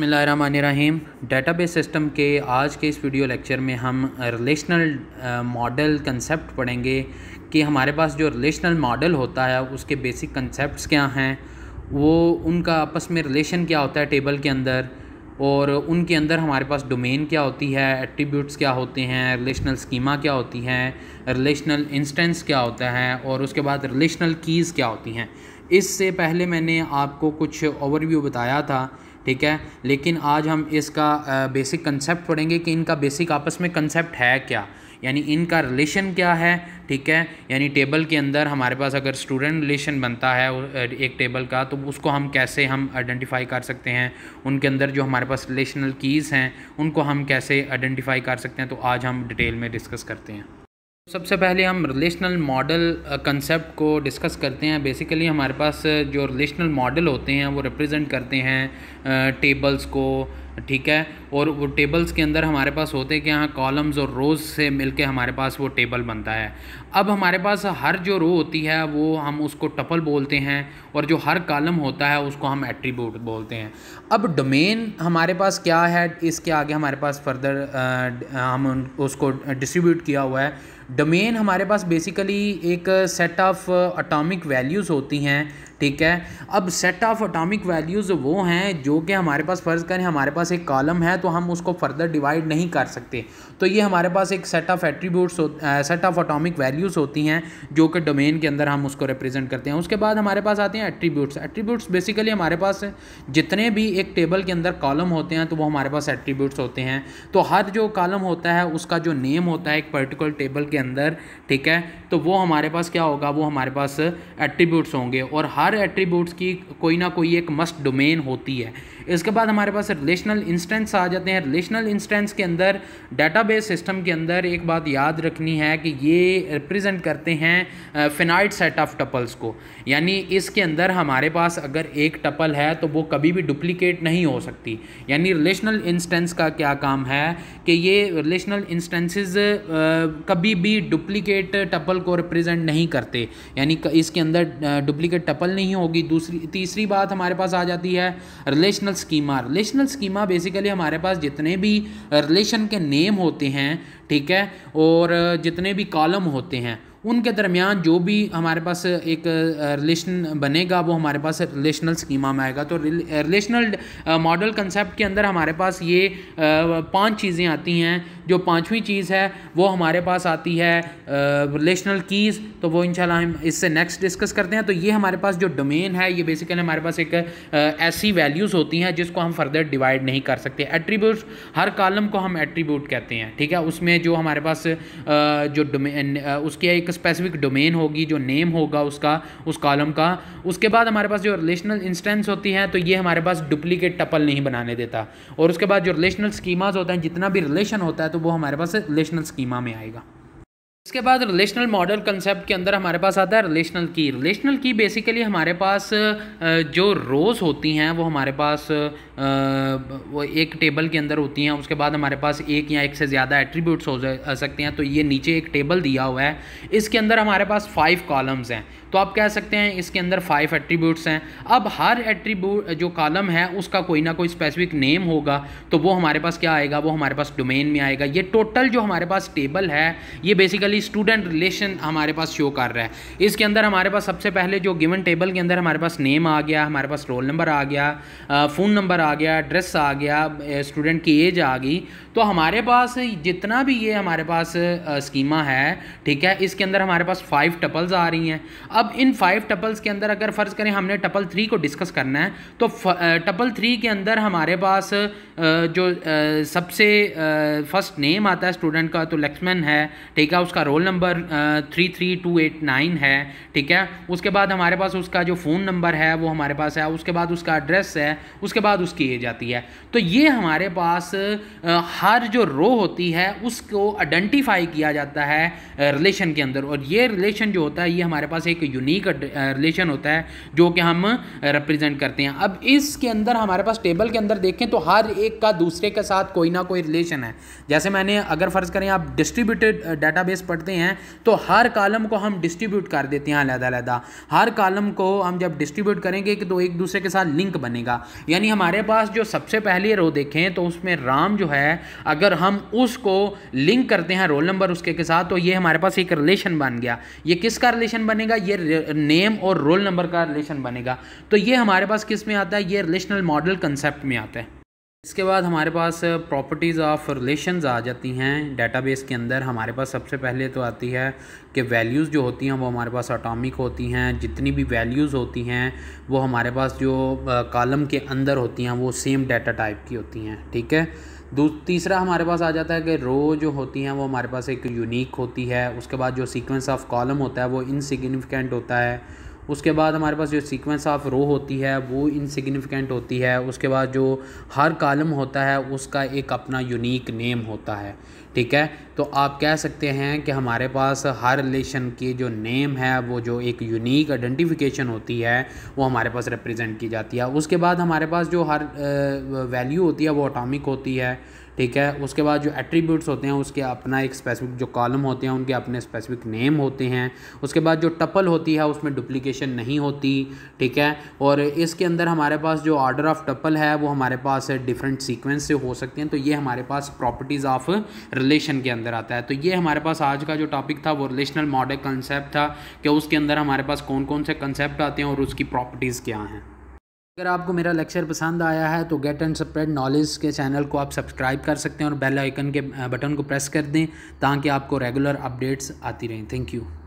बसमीम database system के आज के इस वीडियो लेक्चर में हम रिलेशनल मॉडल कंसेप्ट पढ़ेंगे कि हमारे पास जो रिलेशनल मॉडल होता है उसके बेसिक कन्सेप्ट क्या हैं वो उनका आपस में रिलेशन क्या होता है टेबल के अंदर और उनके अंदर हमारे पास डोमेन क्या होती है एट्रीब्यूट्स क्या होते हैं रिलेशनल स्कीमा क्या होती हैं रिलेशनल इंस्टेंस क्या होता है और उसके बाद रिलेशनल कीज़ क्या होती हैं इससे पहले मैंने आपको कुछ ओवरव्यू बताया था ठीक है लेकिन आज हम इसका बेसिक कंसेप्ट पढ़ेंगे कि इनका बेसिक आपस में कंसेप्ट है क्या यानी इनका रिलेशन क्या है ठीक है यानी टेबल के अंदर हमारे पास अगर स्टूडेंट रिलेशन बनता है एक टेबल का तो उसको हम कैसे हम आइडेंटिफाई कर सकते हैं उनके अंदर जो हमारे पास रिलेशनल कीज़ हैं उनको हम कैसे आइडेंटिफाई कर सकते हैं तो आज हम डिटेल में डिस्कस करते हैं सबसे पहले हम रिलेशनल मॉडल कंसेप्ट को डिस्कस करते हैं बेसिकली हमारे पास जो रिलेशनल मॉडल होते हैं वो रिप्रेजेंट करते हैं टेबल्स uh, को ठीक है और वो टेबल्स के अंदर हमारे पास होते हैं कि यहाँ कॉलम्स और रोज़ से मिलके हमारे पास वो टेबल बनता है अब हमारे पास हर जो रो होती है वो हम उसको टपल बोलते हैं और जो हर कॉलम होता है उसको हम एट्रीब्यूट बोलते हैं अब डोमेन हमारे पास क्या है इसके आगे हमारे पास फर्दर हम उसको डिस्ट्रीब्यूट किया हुआ है डोमेन हमारे पास बेसिकली एक सेट ऑफ अटामिक वैल्यूज़ होती हैं ठीक है अब सेट ऑफ अटामिक वैल्यूज़ वो हैं जो कि हमारे पास फ़र्ज़ करें हमारे पास एक कॉलम है तो हम उसको फर्दर डिवाइड नहीं कर सकते तो ये हमारे पास एक set of attributes set of atomic values होती हैं जो कि डोमेन के अंदर हम उसको रिप्रेजेंट करते हैं उसके बाद हमारे पास आते हैं एट्रीब्यूट्स एट्रीब्यूट्स बेसिकली हमारे पास जितने भी एक टेबल के अंदर कॉलम होते हैं तो वो हमारे पास एट्रीब्यूट्स होते हैं तो हर जो कॉलम होता है उसका जो नेम होता है एक पर्टिकुलर टेबल के अंदर ठीक है तो वो हमारे पास क्या होगा वो हमारे पास एट्रीब्यूट्स होंगे और हर हर एट्रीब्यूट्स की कोई ना कोई एक मस्ट डोमेन होती है इसके बाद हमारे पास रिलेशनल इंस्टेंस आ जाते हैं रिलेशनल इंस्टेंस के अंदर डेटाबेस सिस्टम के अंदर एक बात याद रखनी है कि ये रिप्रेजेंट करते हैं फिनाइट सेट ऑफ टपल्स को यानी इसके अंदर हमारे पास अगर एक टपल है तो वो कभी भी डुप्लीकेट नहीं हो सकती यानी रिलेशनल इंस्टेंस का क्या काम है कि ये रिलेशनल इंस्टेंसेस कभी भी डुप्लीकेट टपल को रिप्रेजेंट नहीं करते यानी इसके अंदर डुप्लीकेट टपल नहीं होगी दूसरी तीसरी बात हमारे पास आ जाती है relational schema relational schema basically हमारे पास जितने भी रिलेशन uh, के नेम होते हैं ठीक है और uh, जितने भी कॉलम होते हैं उनके दरमियान जो भी हमारे पास एक रिलेशन uh, बनेगा वो हमारे पास रिलेशनल स्कीमा में आएगा तो रिलेशनल मॉडल कंसेप्ट के अंदर हमारे पास ये पांच चीज़ें आती हैं जो पाँचवीं चीज़ है वो हमारे पास आती है रिलेशनल कीज़ तो वो इंशाल्लाह हम इससे नेक्स्ट डिस्कस करते हैं तो ये हमारे पास जो डोमेन है ये बेसिकली हमारे पास एक ऐसी वैल्यूज़ होती हैं जिसको हम फर्दर डिवाइड नहीं कर सकते एट्रीब्यूट्स हर कॉलम को हम एट्रीब्यूट कहते हैं ठीक है उसमें जो हमारे पास जो डोमेन उसकी एक स्पेसिफिक डोमेन होगी जो नेम होगा उसका उस कॉलम का उसके बाद हमारे पास जो रिलेशनल इंस्टेंस होती हैं तो ये हमारे पास डुप्लीकेट टपल नहीं बनाने देता और उसके बाद जो रिलेशनल स्कीमाज होते हैं जितना भी रिलेशन होता है तो तो वो हमारे पास रिलेशनल स्कीमा में आएगा इसके बाद रिलेशनल मॉडल कंसेप्ट के अंदर हमारे पास आता है रिलेशनल की रिलेशनल की बेसिकली हमारे पास जो रोज़ होती हैं वो हमारे पास वो एक टेबल के अंदर होती हैं उसके बाद हमारे पास एक या एक से ज़्यादा एट्रीब्यूट्स हो सकते हैं तो ये नीचे एक टेबल दिया हुआ है इसके अंदर हमारे पास फाइव कॉलम्स हैं तो आप कह सकते हैं इसके अंदर फाइव एट्रीब्यूट्स हैं अब हर एट्रीब्यूट जो कॉलम है उसका कोई ना कोई स्पेसिफिक नेम होगा तो वो हमारे पास क्या आएगा वो हमारे पास डोमेन में आएगा ये टोटल जो हमारे पास टेबल है ये बेसिकली स्टूडेंट रिलेशन हमारे पास शो कर रहा है इसके अंदर हमारे पास सबसे पहले जो गिवन टेबल के अंदर हमारे पास नेम आ गया हमारे पास रोल नंबर आ गया फ़ोन नंबर आ गया एड्रेस आ गया स्टूडेंट की एज आ गई तो हमारे पास जितना भी ये हमारे पास स्कीमा है ठीक है इसके अंदर हमारे पास फाइव टपल्स आ रही हैं अब अब इन फाइव टपल्स के अंदर अगर फ़र्ज़ करें हमने टपल थ्री को डिस्कस करना है तो टपल थ्री के अंदर हमारे पास जो सबसे फर्स्ट नेम आता है स्टूडेंट का तो लक्ष्मण है ठीक है उसका roll number three three two eight nine है ठीक है उसके बाद हमारे पास उसका जो फ़ोन नंबर है वो हमारे पास है उसके बाद उसका एड्रेस है उसके बाद उसकी एज आती है तो ये हमारे पास हर जो रो होती है उसको आइडेंटिफाई किया जाता है रिलेशन के अंदर और ये रिलेशन जो होता है ये हमारे पास एक यूनिक रिलेशन होता है जो कि हम रिप्रेजेंट करते हैं अब इसके अंदर हमारे पास टेबल के अंदर देखें तो हर एक का दूसरे के साथ कोई ना कोई रिलेशन है जैसे मैंने अगर फ़र्ज़ करें आप डिस्ट्रीब्यूटेड डाटा पढ़ते हैं तो हर कालम को हम डिस्ट्रीब्यूट कर देते हैं अलहदा अलहदा हर कालम को हम जब डिस्ट्रीब्यूट करेंगे तो एक दूसरे के साथ लिंक बनेगा यानी हमारे पास जो सबसे पहले रो देखें तो उसमें राम जो है अगर हम उसको लिंक करते हैं रोल नंबर उसके के साथ तो ये हमारे पास एक रिलेशन बन गया ये किसका रिलेशन बनेगा ये नेम और रोल नंबर का रिलेशन बनेगा तो ये हमारे पास किस में आता है ये रिलेशनल मॉडल कंसेप्ट में आता है इसके बाद हमारे पास प्रॉपर्टीज़ ऑफ रिलेशंस आ जाती हैं डेटाबेस के अंदर हमारे पास सबसे पहले तो आती है कि वैल्यूज़ जो होती हैं वो हमारे पास अटोमिक होती हैं जितनी भी वैल्यूज़ होती हैं वो हमारे पास जो कॉलम के अंदर होती हैं वो सेम डाटा टाइप की होती हैं ठीक है तीसरा हमारे पास आ जाता है कि रो जो होती हैं वो हमारे पास एक यूनिक होती है उसके बाद जो सीक्वेंस ऑफ कॉलम होता है वो इनसिग्निफिकेंट होता है उसके बाद हमारे पास जो सीक्वेंस ऑफ रो होती है वो इनसिग्निफिकेंट होती है उसके बाद जो हर कॉलम होता है उसका एक अपना यूनिक नेम होता है ठीक है तो आप कह सकते हैं कि हमारे पास हर रिलेशन की जो नेम है वो जो एक यूनिक आइडेंटिफिकेशन होती है वो हमारे पास रिप्रेजेंट की जाती है उसके बाद हमारे पास जो हर वैल्यू होती है वो ऑटामिक होती है ठीक है उसके बाद जो एट्रीब्यूट्स होते हैं उसके अपना एक स्पेसिफिक जो कॉलम होते हैं उनके अपने स्पेसिफिक नेम होते हैं उसके बाद जो टपल होती है उसमें डुप्लीकेशन नहीं होती ठीक है और इसके अंदर हमारे पास जो ऑर्डर ऑफ टपल है वो हमारे पास डिफरेंट सीक्वेंस से हो सकते हैं तो ये हमारे पास प्रॉपर्टीज़ ऑफ रिलेशन के अंदर आता है तो ये हमारे पास आज का जो टॉपिक था वो रिलेशनल मॉडल कंसेप्ट था कि उसके अंदर हमारे पास कौन कौन से कंसेप्ट आते हैं और उसकी प्रॉपर्टीज़ क्या हैं अगर आपको मेरा लेक्चर पसंद आया है तो गेट एंड स्प्रेड नॉलेज के चैनल को आप सब्सक्राइब कर सकते हैं और बेल आइकन के बटन को प्रेस कर दें ताकि आपको रेगुलर अपडेट्स आती रहें थैंक यू